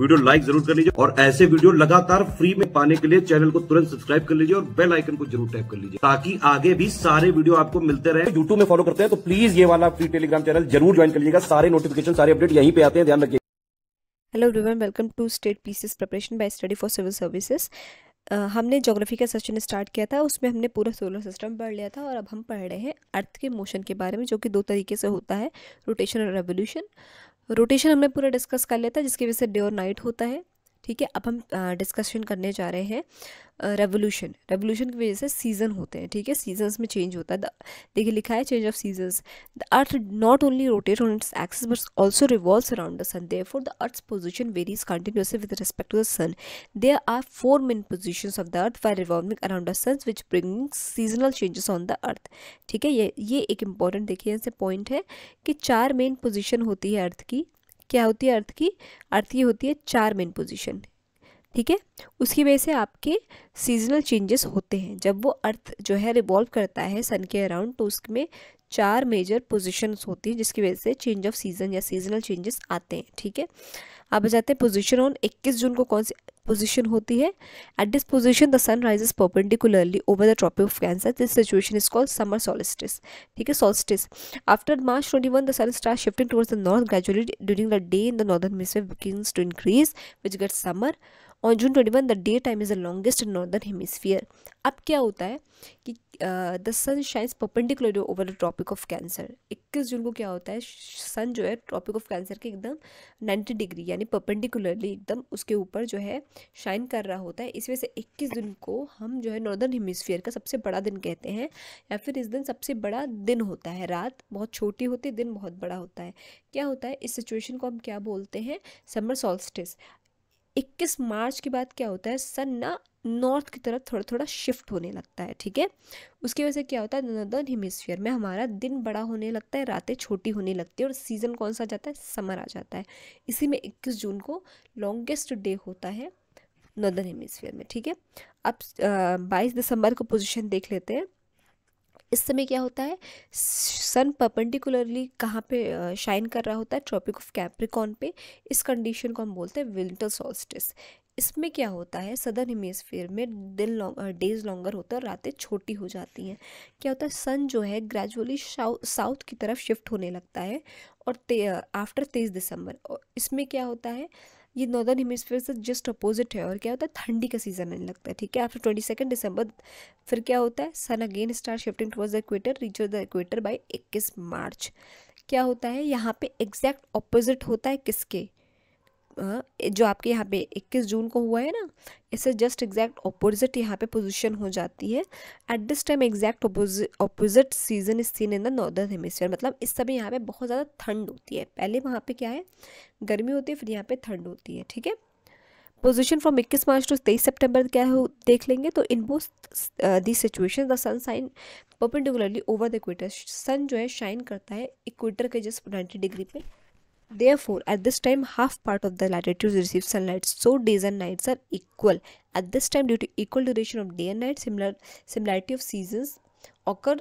Video like जरूर कर लीजिए और ऐसे वीडियो लगातार फ्री में पाने के लिए चैनल को तुरंत सब्सक्राइब कर लीजिए और बेल आइकन को जरूर टैप कर लीजिए ताकि आगे भी सारे वीडियो आपको मिलते रहे यूट्यूब में फॉलो करते हैं तो प्लीज ये वाला फ्री टेलीग्राम चैनल जरूर ज्वाइन कर लीजिएगा सारे नोटिफिकेशन सारे अपडेट यहीं पे आते हैं ध्यान रखिए hello everyone welcome to state PCS preparation by study for civil services हमने ज्योग्राफी का सेशन स्टार्ट किया था उसमें हमने पूरा सोलर सिस्टम पढ़ लिया था और अब हम पढ़ रहे हैं अर्थ के मोशन के बारे में जो कि दो तरीके से होता है रोटेशन और रेवोल्यूशन रोटेशन हमने पूरा डिस्कस कर लिया था जिसकी वजह से डे और नाइट होता है ठीक है अब हम डिस्कशन करने जा रहे हैं रेवोल्यूशन रेवोल्यूशन की वजह से सीजन होते हैं ठीक है सीजन्स में चेंज होता है देखिए लिखा है change of seasons the earth not only rotate on its axis but also revolve around the sun therefore the earth position varies continuously with respect to the sun there are four main position of the earth for revolving around the sun which bringing seasonal changes on the earth ठीक है ये ये एक important देखिए यहाँ से point है कि चार मेन पोजिशन होती है अर्थ की क्या होती है अर्थ की अर्थ ये होती है चार मेन पोजिशन ठीक है उसकी वजह से आपके सीजनल चेंजेस होते हैं जब वो अर्थ जो है रिवॉल्व करता है सन के अराउंड तो उसमें चार मेजर पोजीशंस होती हैं जिसकी वजह से चेंज ऑफ सीज़न या सीजनल चेंजेस आते हैं ठीक है आप जाते हैं पोजीशन ऑन 21 जून को कौन सी पोजीशन होती है at this position the sun rises perpendicularly over the tropic of cancer this situation is called summer solstice ठीक है solstice after March twenty one the sun start shifting towards the north gradually during the day in the northern hemisphere begins to increase which get summer on June twenty one the day time is the longest in northern hemisphere अब क्या होता है कि the sun shines perpendicular over the tropic of cancer इक्कीस जून को क्या होता है सन जो है ट्रॉपिक ऑफ कैंसर के एकदम नाइन्टी डिग्री यानी पर्पेंडिकुलरली एकदम उसके ऊपर जो है शाइन कर रहा होता है इस वजह से इक्कीस जून को हम जो है नॉर्दर्न हेमिसफियर का सबसे बड़ा दिन कहते हैं या फिर इस दिन सबसे बड़ा दिन होता है रात बहुत छोटी होती है दिन बहुत बड़ा होता है क्या होता है इस सिचुएशन को हम क्या बोलते हैं समर सॉल्स्टिस 21 मार्च के बाद क्या होता है सन ना नॉर्थ की तरफ थोड़ा थोड़ा शिफ्ट होने लगता है ठीक है उसकी वजह से क्या होता है नॉर्दर्न हेमिसफियर में हमारा दिन बड़ा होने लगता है रातें छोटी होने लगती है और सीज़न कौन सा जाता है समर आ जाता है इसी में 21 जून को लॉन्गेस्ट डे होता है नॉर्दर्न हेमिसफियर में ठीक है अब बाईस दिसंबर को पोजिशन देख लेते हैं इस समय क्या होता है सन परपेंडिकुलरली कहाँ पे शाइन कर रहा होता है ट्रॉपिक ऑफ कैप्रिकॉन पे इस कंडीशन को हम बोलते हैं विंटर सॉल्स्टिस इसमें क्या होता है सदर्न हिमेस्फेयर में दिन लॉन्ग डेज लॉन्गर होता है और रातें छोटी हो जाती हैं क्या होता है सन जो है ग्रेजुअली साउथ की तरफ शिफ्ट होने लगता है और आफ्टर तेईस दिसंबर और इसमें क्या होता है ये नॉर्दर्न हेमिसफेयर से जस्ट अपोजिट है और क्या होता है ठंडी का सीजन आने लगता है ठीक है आफ्टर ट्वेंटी सेकेंड दिसंबर फिर क्या होता है sun again start shifting towards the equator reach the equator by इक्कीस मार्च क्या होता है यहाँ पे एग्जैक्ट अपोजिट होता है किसके जो आपके यहाँ पे 21 जून को हुआ है ना इससे जस्ट एग्जैक्ट अपोजिट यहाँ पे पोजीशन हो जाती है at this time exact opposite season is seen in the northern hemisphere मतलब इस समय यहाँ पे बहुत ज़्यादा ठंड होती है पहले वहाँ पे क्या है गर्मी होती है फिर यहाँ पे ठंड होती है ठीक है पोजिशन फ्रॉम इक्कीस मार्च टू तेईस सेप्टेम्बर क्या हो देख लेंगे तो in both the situation the sun shine perpendicularly over the equator sun जो है शाइन करता है इक्वेटर के जस्ट नाइन्टी डिग्री पे Therefore, at this time half part of the latitudes receives sunlight. So days and nights are equal. At this time due to equal duration of day and night similar similarity of seasons occur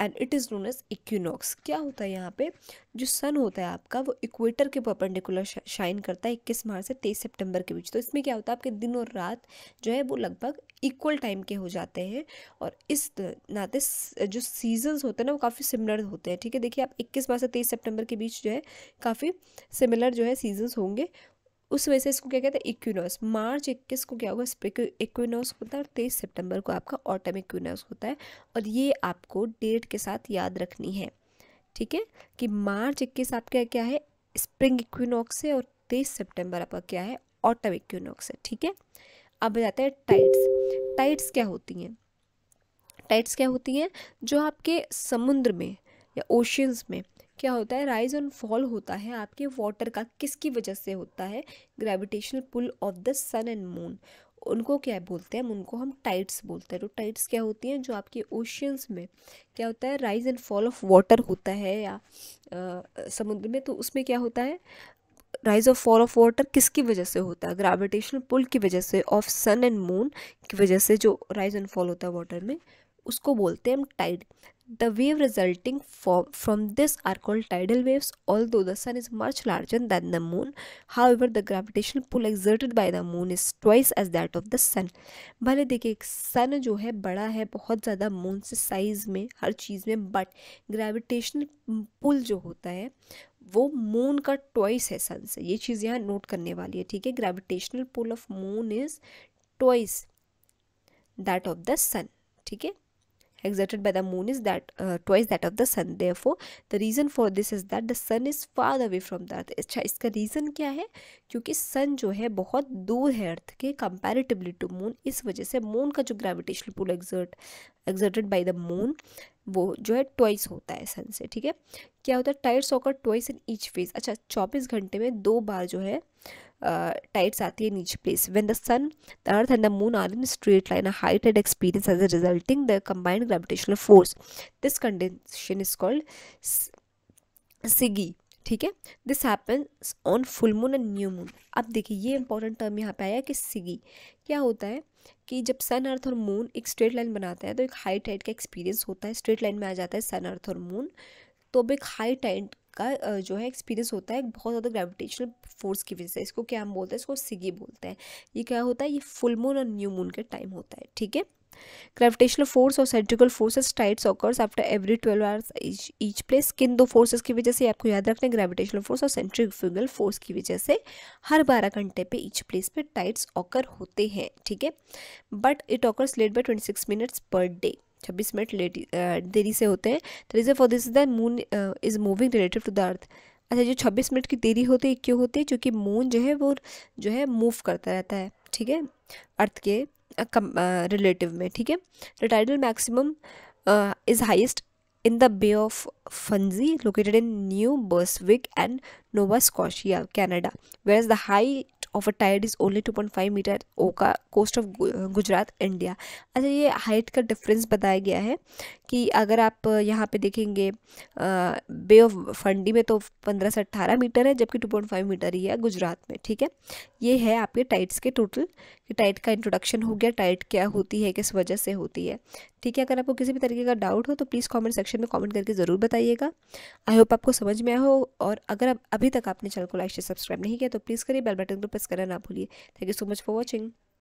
and it is known as equinox क्या होता है यहाँ पे जो सन होता है आपका वो इक्वेटर के परपेंडिकुलर शाइन करता है इक्कीस मार्च से तेईस सितंबर के बीच तो इसमें क्या होता है आपके दिन और रात जो है वो लगभग इक्वल टाइम के हो जाते हैं और इस नाते जो सीजन्स होते हैं ना वो काफ़ी सिमिलर होते हैं ठीक है देखिए आप इक्कीस मार्च से तेईस सितंबर के बीच जो है काफ़ी सिमिलर जो है सीजन्स होंगे उस वजह से इसको क्या कहते हैं इक्विनोस मार्च इक्कीस को क्या होगा स्प्रिंग इक्विनोस होता है और तेईस सितंबर को आपका ऑटम इक्विनोस होता है और ये आपको डेट के साथ याद रखनी है ठीक है कि मार्च इक्कीस आपका क्या है स्प्रिंग इक्विनोक्स है और तेईस सितंबर आपका क्या है ऑटम इक्विनॉक्स है ठीक है अब जाते हैं टाइट्स टाइट्स क्या होती हैं टाइट्स क्या होती हैं जो आपके समुद्र में या ओशियंस में क्या होता है राइज एंड फॉल होता है आपके वाटर का किसकी वजह से होता है gravitational pull of the sun and moon उनको क्या बोलते हैं उनको हम टाइट्स बोलते हैं तो टाइट्स क्या होती हैं जो आपके ओशियंस में क्या होता है rise and fall of water होता है या आ, समुद्र में तो उसमें क्या होता है rise of fall of water किसकी वजह से होता है ग्रेविटेशनल पुल की वजह से ऑफ सन एंड मून की वजह से जो राइज एंड फॉल होता है वाटर में उसको बोलते हैं हम tide the wave resulting from this are called tidal waves although the sun is much larger than the moon however the gravitational pull exerted by the moon is twice as that of the sun भले देखिए सन जो है बड़ा है बहुत ज़्यादा moon से size में हर चीज़ में बट ग्रेविटेशनल पुल जो होता है वो मून का ट्वाइस है सन से ये चीज़ यहाँ नोट करने वाली है ठीक है gravitational pull of moon is twice that of the sun ठीक है exerted by the moon is that uh, twice that of the sun therefore the reason for this is that the sun is far away from the earth acha iska reason kya hai kyunki sun jo hai bahut dur hai earth ke comparatively to moon is wajah se moon ka jo gravitational pull exert exerted by the moon वो जो है twice होता है सन से ठीक है क्या होता है tides occur twice in each phase अच्छा चौबीस घंटे में दो बार जो है uh, tides at the each place. When the sun, the earth and the moon are in a straight line, a height and experience as a resulting the combined gravitational force. This condition is called syzygy ठीक है this happens on full moon and new moon अब देखिए ये important term यहाँ पे आया कि सिगी क्या होता है कि जब सन अर्थ और मून एक स्ट्रेट लाइन बनाते हैं तो एक हाई टाइड का एक्सपीरियंस होता है स्ट्रेट लाइन में आ जाता है सन अर्थ और मून तो अब एक हाई टाइड का जो है एक्सपीरियंस होता है बहुत ज़्यादा ग्रेविटेशनल फोर्स की वजह से इसको क्या हम बोलते हैं इसको सिगी बोलते हैं ये क्या होता है ये फुल मून और न्यू मून के टाइम होता है ठीक है ग्रेविटेशनल फोर्स और centrifugal forces tides occurs after every twelve hours each place किन दो फोर्सेस की वजह से आपको याद रखना है ग्रेविटेशनल फोर्स और सेंट्रिकल फोर्स की वजह से हर बारह घंटे पे ईच प्लेस पे टाइट्स ऑकर होते हैं ठीक है but it occurs late by twenty six minutes per day छब्बीस मिनट लेटी देरी से होते हैं the reason for this is that moon is moving relative to the earth अच्छा जो छब्बीस मिनट की देरी होती है क्यों होती है क्योंकि मून जो है वो जो है मूव करता रहता है ठीक है अर्थ के रिलेटिव में ठीक है the tidal maximum is highest in the bay of Fundy located in New Brunswick and Nova Scotia Canada where is the high of a tide is only two point five metre का coast of Gujarat India अच्छा ये height का difference बताया गया है कि अगर आप uh, यहाँ पे देखेंगे बे ऑफ फंडी में तो पंद्रह से अट्ठारह मीटर है जबकि टू पॉइंट फाइव मीटर ही है गुजरात में ठीक है ये है आपके टाइट्स के टोटल कि टाइट का इंट्रोडक्शन हो गया टाइट क्या होती है किस वजह से होती है ठीक है अगर आपको किसी भी तरीके का डाउट हो तो प्लीज़ कमेंट सेक्शन में कमेंट करके ज़रूर बताइएगा आई होप आपको समझ में आया हो और अगर अभी तक आपने चैनल को लाइक से सब्सक्राइब नहीं किया तो प्लीज़ करिए बेल बटन को वापस करना ना भूलिए thank you so much for watching